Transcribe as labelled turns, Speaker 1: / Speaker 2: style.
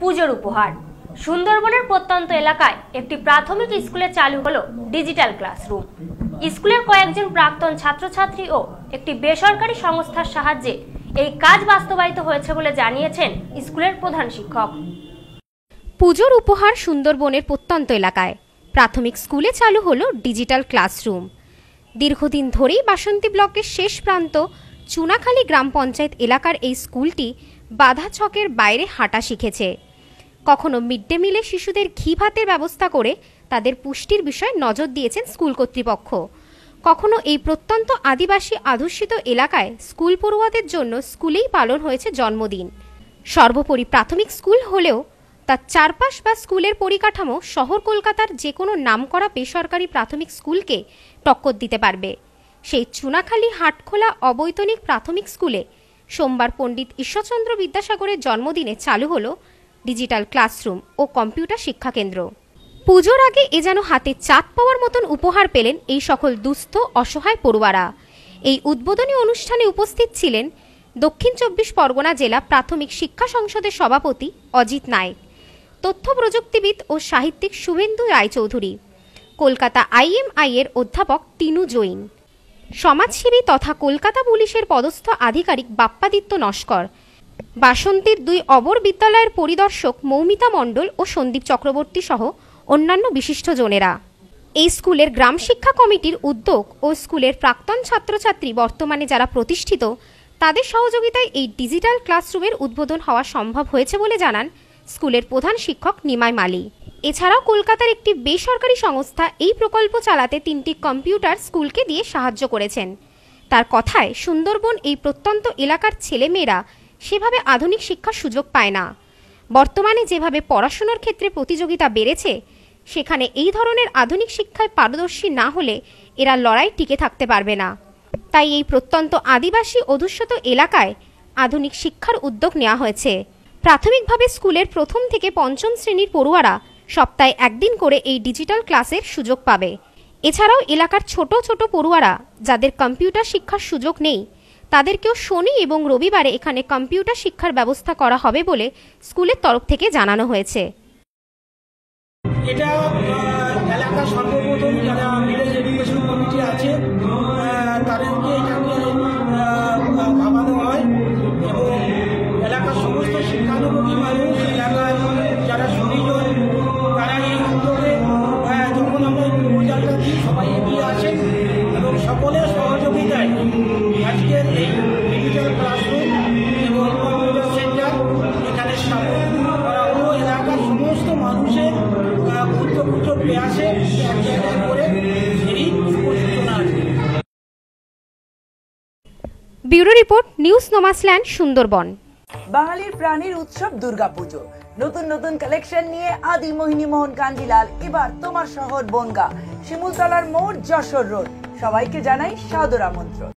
Speaker 1: পুজোর উপহার সুন্দরবনের প্রত্যন্ত এলাকায় একটি প্রাথমিক স্কুলে চালু হলো ডিজিটাল ক্লাসরুম স্কুলের কয়েকজন প্রাক্তন ছাত্রছাত্রী ও একটি বেসরকারি সংস্থার সাহায্যে এই কাজ বাস্তবায়িত হয়েছে বলে জানিয়েছেন স্কুলের প্রধান শিক্ষক পুজোর উপহার সুন্দরবনের প্রত্যন্ত এলাকায় প্রাথমিক স্কুলে চালু হলো ডিজিটাল ক্লাসরুম দীর্ঘদিন ধরেই বাসন্তী ব্লকের শেষ প্রান্ত চুনাখালী গ্রাম পঞ্চায়েত এলাকার এই স্কুলটি বাধা ছকের বাইরে হাঁটা শিখেছে কখনো মিড ডে মিলে শিশুদের ঘি ভাতের ব্যবস্থা করে তাদের পুষ্টির বিষয়ে নজর দিয়েছেন স্কুল কর্তৃপক্ষ কখনো এই প্রত্যন্ত আদিবাসী আধুষিত এলাকায় স্কুল পড়ুয়াদের জন্য স্কুলেই পালন হয়েছে জন্মদিন সর্বোপরি প্রাথমিক স্কুল হলেও তার চারপাশ বা স্কুলের পরিকাঠামো শহর কলকাতার যে কোনো নামকরা বেসরকারি প্রাথমিক স্কুলকে টক্কর দিতে পারবে সেই চুনাখালী হাটখোলা অবৈতনিক প্রাথমিক স্কুলে সোমবার পণ্ডিত ঈশ্বরচন্দ্র বিদ্যাসাগরের জন্মদিনে চালু হলো ডিজিটাল ক্লাসরুম ও কম্পিউটার শিক্ষাকেন্দ্র পুজোর আগে এ যেন হাতে চাঁদ পাওয়ার মতন উপহার পেলেন এই সকল দুস্থ অসহায় পড়ুয়ারা এই উদ্বোধনী অনুষ্ঠানে উপস্থিত ছিলেন দক্ষিণ চব্বিশ পরগনা জেলা প্রাথমিক শিক্ষা সংসদের সভাপতি অজিত নায়েক তথ্য প্রযুক্তিবিদ ও সাহিত্যিক শুভেন্দু রায়চৌধুরী কলকাতা আইএমআই এর অধ্যাপক টিনু জৈন সমাজসেবী তথা কলকাতা পুলিশের পদস্থ আধিকারিক বাপ্পাদিত্য নস্কর বাসন্তীর দুই অবর বিদ্যালয়ের পরিদর্শক মৌমিতা মণ্ডল ও সন্দীপ চক্রবর্তী সহ অন্যান্য বিশিষ্টজনেরা এই স্কুলের গ্রাম শিক্ষা কমিটির উদ্যোগ ও স্কুলের প্রাক্তন ছাত্রছাত্রী বর্তমানে যারা প্রতিষ্ঠিত তাদের সহযোগিতায় এই ডিজিটাল ক্লাসরুমের উদ্বোধন হওয়া সম্ভব হয়েছে বলে জানান স্কুলের প্রধান শিক্ষক নিমাই মালি এছাড়াও কলকাতার একটি বেসরকারি সংস্থা এই প্রকল্প চালাতে তিনটি কম্পিউটার স্কুলকে দিয়ে সাহায্য করেছেন তার কথায় সুন্দরবন এই প্রত্যন্ত এলাকার ছেলেমেয়েরা সেভাবে আধুনিক শিক্ষার সুযোগ পায় না বর্তমানে যেভাবে পড়াশুনোর ক্ষেত্রে প্রতিযোগিতা বেড়েছে সেখানে এই ধরনের আধুনিক শিক্ষায় পারদর্শী না হলে এরা লড়াই টিকে থাকতে পারবে না তাই এই প্রত্যন্ত আদিবাসী অধুষ্যত এলাকায় আধুনিক শিক্ষার উদ্যোগ নেওয়া হয়েছে প্রাথমিকভাবে স্কুলের প্রথম থেকে পঞ্চম শ্রেণীর পড়ুয়ারা সপ্তাহে একদিন করে এই ডিজিটাল ক্লাসের সুযোগ পাবে এছাড়াও এলাকার ছোট ছোট পড়ুয়ারা যাদের কম্পিউটার শিক্ষার সুযোগ নেই তাদেরকেও শনি এবং রবিবারে এখানে কম্পিউটার শিক্ষার ব্যবস্থা করা হবে বলে স্কুলের তরফ থেকে জানানো হয়েছে
Speaker 2: এটা এলাকার সর্বপ্রথম যারা ভিলেজ এডুকেশন কমিটি আছে তাদেরকে এটা
Speaker 1: ব্যুরো রিপোর্ট নিউজ নমাসল্যান্ড সুন্দরবন
Speaker 2: বাঙালির প্রাণীর উৎসব দুর্গাপুজো নতুন নতুন কালেকশন নিয়ে আদি মোহিনী মোহন কান্দিলাল এবার তোমার শহর বনগা শিমুলতলার মোড় যশোর রোড সবাইকে জানাই সাদর আমন্ত্রণ